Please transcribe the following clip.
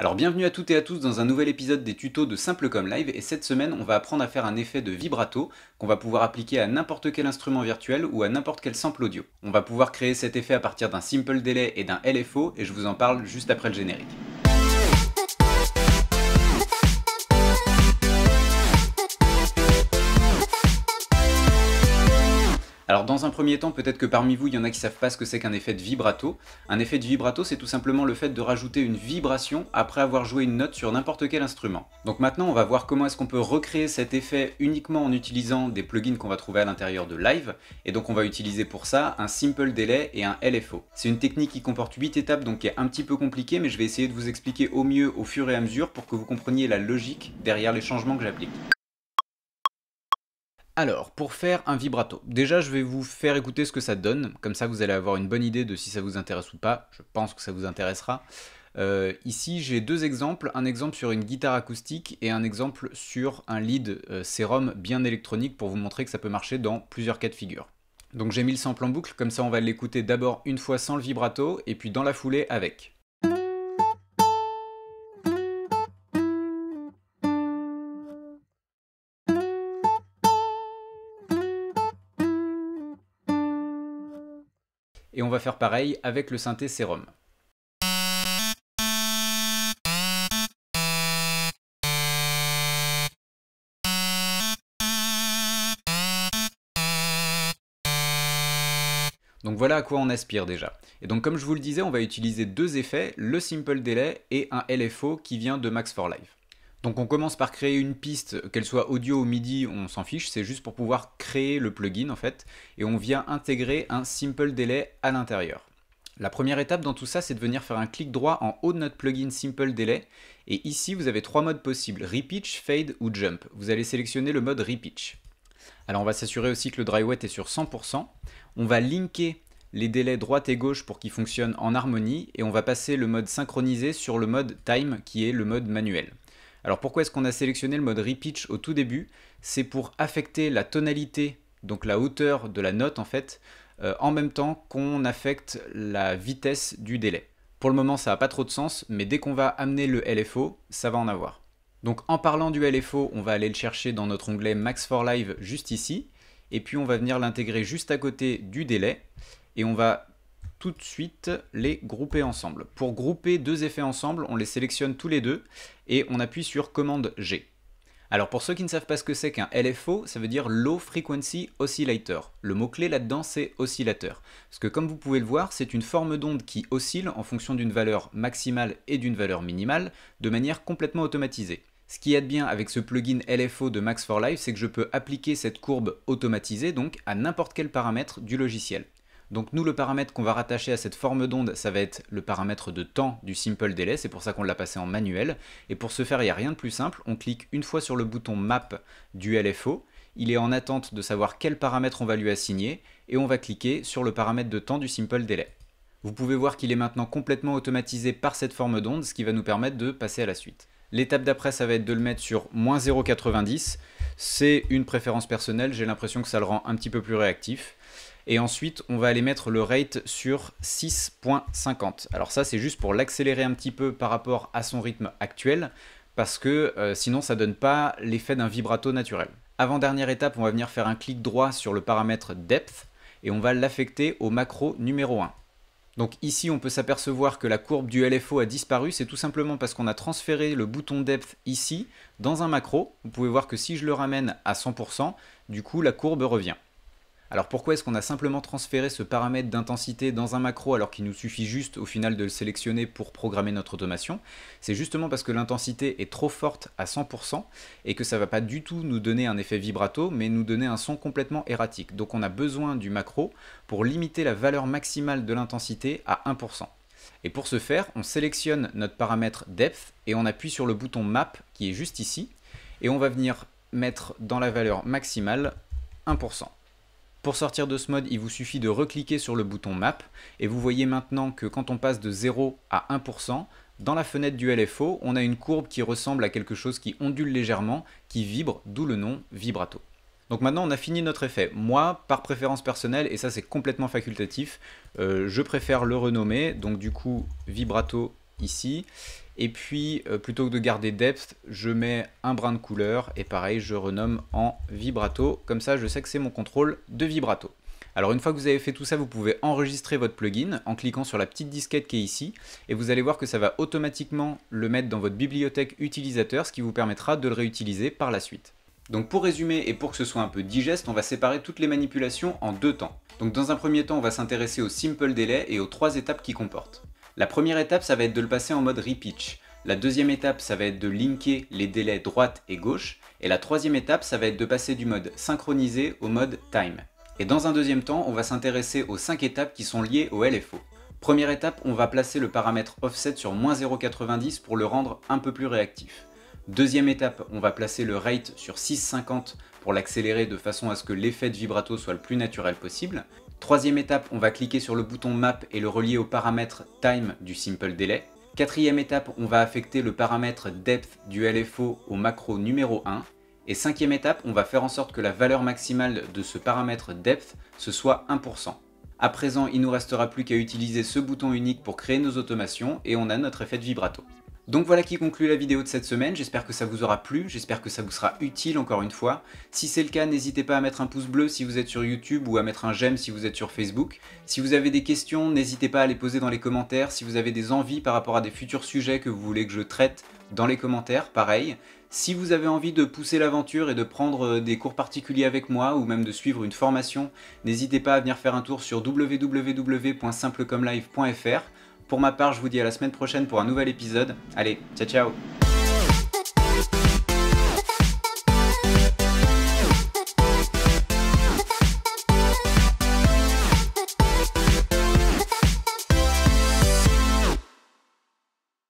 Alors bienvenue à toutes et à tous dans un nouvel épisode des tutos de Simple Comme Live et cette semaine on va apprendre à faire un effet de vibrato qu'on va pouvoir appliquer à n'importe quel instrument virtuel ou à n'importe quel sample audio. On va pouvoir créer cet effet à partir d'un simple délai et d'un LFO et je vous en parle juste après le générique. Alors dans un premier temps, peut-être que parmi vous, il y en a qui savent pas ce que c'est qu'un effet de vibrato. Un effet de vibrato, c'est tout simplement le fait de rajouter une vibration après avoir joué une note sur n'importe quel instrument. Donc maintenant, on va voir comment est-ce qu'on peut recréer cet effet uniquement en utilisant des plugins qu'on va trouver à l'intérieur de Live. Et donc on va utiliser pour ça un Simple Delay et un LFO. C'est une technique qui comporte 8 étapes, donc qui est un petit peu compliquée, mais je vais essayer de vous expliquer au mieux au fur et à mesure pour que vous compreniez la logique derrière les changements que j'applique. Alors, pour faire un vibrato, déjà je vais vous faire écouter ce que ça donne, comme ça vous allez avoir une bonne idée de si ça vous intéresse ou pas, je pense que ça vous intéressera. Euh, ici j'ai deux exemples, un exemple sur une guitare acoustique et un exemple sur un lead euh, sérum bien électronique pour vous montrer que ça peut marcher dans plusieurs cas de figure. Donc j'ai mis le sample en boucle, comme ça on va l'écouter d'abord une fois sans le vibrato et puis dans la foulée avec. et on va faire pareil avec le synthé sérum. Donc voilà à quoi on aspire déjà. Et donc comme je vous le disais, on va utiliser deux effets, le Simple Delay et un LFO qui vient de Max for Life. Donc on commence par créer une piste, qu'elle soit audio ou MIDI, on s'en fiche, c'est juste pour pouvoir créer le plugin en fait, et on vient intégrer un simple delay à l'intérieur. La première étape dans tout ça, c'est de venir faire un clic droit en haut de notre plugin Simple Delay, et ici vous avez trois modes possibles, Repitch, Fade ou Jump. Vous allez sélectionner le mode Repitch. Alors on va s'assurer aussi que le dry wet est sur 100%, on va linker les délais droite et gauche pour qu'ils fonctionnent en harmonie, et on va passer le mode synchronisé sur le mode Time qui est le mode manuel. Alors pourquoi est-ce qu'on a sélectionné le mode repitch au tout début C'est pour affecter la tonalité, donc la hauteur de la note en fait, euh, en même temps qu'on affecte la vitesse du délai. Pour le moment ça n'a pas trop de sens, mais dès qu'on va amener le LFO, ça va en avoir. Donc en parlant du LFO, on va aller le chercher dans notre onglet Max for Live juste ici, et puis on va venir l'intégrer juste à côté du délai, et on va tout de suite les grouper ensemble. Pour grouper deux effets ensemble, on les sélectionne tous les deux et on appuie sur commande G. Alors pour ceux qui ne savent pas ce que c'est qu'un LFO, ça veut dire Low Frequency Oscillator. Le mot-clé là-dedans c'est oscillateur. Parce que comme vous pouvez le voir, c'est une forme d'onde qui oscille en fonction d'une valeur maximale et d'une valeur minimale de manière complètement automatisée. Ce qui est bien avec ce plugin LFO de Max for Life, c'est que je peux appliquer cette courbe automatisée donc à n'importe quel paramètre du logiciel. Donc nous, le paramètre qu'on va rattacher à cette forme d'onde, ça va être le paramètre de temps du simple délai. c'est pour ça qu'on l'a passé en manuel. Et pour ce faire, il n'y a rien de plus simple, on clique une fois sur le bouton map du LFO, il est en attente de savoir quel paramètre on va lui assigner, et on va cliquer sur le paramètre de temps du simple délai. Vous pouvez voir qu'il est maintenant complètement automatisé par cette forme d'onde, ce qui va nous permettre de passer à la suite. L'étape d'après, ça va être de le mettre sur 0,90. C'est une préférence personnelle, j'ai l'impression que ça le rend un petit peu plus réactif. Et ensuite, on va aller mettre le rate sur 6.50. Alors ça, c'est juste pour l'accélérer un petit peu par rapport à son rythme actuel, parce que euh, sinon, ça donne pas l'effet d'un vibrato naturel. Avant-dernière étape, on va venir faire un clic droit sur le paramètre depth, et on va l'affecter au macro numéro 1. Donc ici, on peut s'apercevoir que la courbe du LFO a disparu, c'est tout simplement parce qu'on a transféré le bouton depth ici dans un macro. Vous pouvez voir que si je le ramène à 100%, du coup la courbe revient. Alors pourquoi est-ce qu'on a simplement transféré ce paramètre d'intensité dans un macro alors qu'il nous suffit juste au final de le sélectionner pour programmer notre automation C'est justement parce que l'intensité est trop forte à 100% et que ça ne va pas du tout nous donner un effet vibrato mais nous donner un son complètement erratique. Donc on a besoin du macro pour limiter la valeur maximale de l'intensité à 1%. Et pour ce faire, on sélectionne notre paramètre depth et on appuie sur le bouton map qui est juste ici et on va venir mettre dans la valeur maximale 1%. Pour sortir de ce mode, il vous suffit de recliquer sur le bouton Map, et vous voyez maintenant que quand on passe de 0 à 1%, dans la fenêtre du LFO, on a une courbe qui ressemble à quelque chose qui ondule légèrement, qui vibre, d'où le nom vibrato. Donc maintenant on a fini notre effet. Moi, par préférence personnelle, et ça c'est complètement facultatif, euh, je préfère le renommer, donc du coup vibrato ici, et puis, euh, plutôt que de garder depth, je mets un brin de couleur et pareil, je renomme en vibrato. Comme ça, je sais que c'est mon contrôle de vibrato. Alors une fois que vous avez fait tout ça, vous pouvez enregistrer votre plugin en cliquant sur la petite disquette qui est ici et vous allez voir que ça va automatiquement le mettre dans votre bibliothèque utilisateur, ce qui vous permettra de le réutiliser par la suite. Donc pour résumer et pour que ce soit un peu digeste, on va séparer toutes les manipulations en deux temps. Donc dans un premier temps, on va s'intéresser au simple delay et aux trois étapes qu'il comporte. La première étape, ça va être de le passer en mode repitch. La deuxième étape, ça va être de linker les délais droite et gauche. Et la troisième étape, ça va être de passer du mode synchronisé au mode time. Et dans un deuxième temps, on va s'intéresser aux 5 étapes qui sont liées au LFO. Première étape, on va placer le paramètre offset sur 0,90 pour le rendre un peu plus réactif. Deuxième étape, on va placer le rate sur 6,50 pour l'accélérer de façon à ce que l'effet de vibrato soit le plus naturel possible. Troisième étape, on va cliquer sur le bouton Map et le relier au paramètre Time du Simple Delay. Quatrième étape, on va affecter le paramètre Depth du LFO au macro numéro 1. Et cinquième étape, on va faire en sorte que la valeur maximale de ce paramètre Depth, ce soit 1%. À présent, il nous restera plus qu'à utiliser ce bouton unique pour créer nos automations et on a notre effet de vibrato. Donc voilà qui conclut la vidéo de cette semaine, j'espère que ça vous aura plu, j'espère que ça vous sera utile encore une fois. Si c'est le cas, n'hésitez pas à mettre un pouce bleu si vous êtes sur YouTube ou à mettre un j'aime si vous êtes sur Facebook. Si vous avez des questions, n'hésitez pas à les poser dans les commentaires. Si vous avez des envies par rapport à des futurs sujets que vous voulez que je traite, dans les commentaires, pareil. Si vous avez envie de pousser l'aventure et de prendre euh, des cours particuliers avec moi ou même de suivre une formation, n'hésitez pas à venir faire un tour sur www.simplecomlive.fr. Pour ma part, je vous dis à la semaine prochaine pour un nouvel épisode. Allez, ciao ciao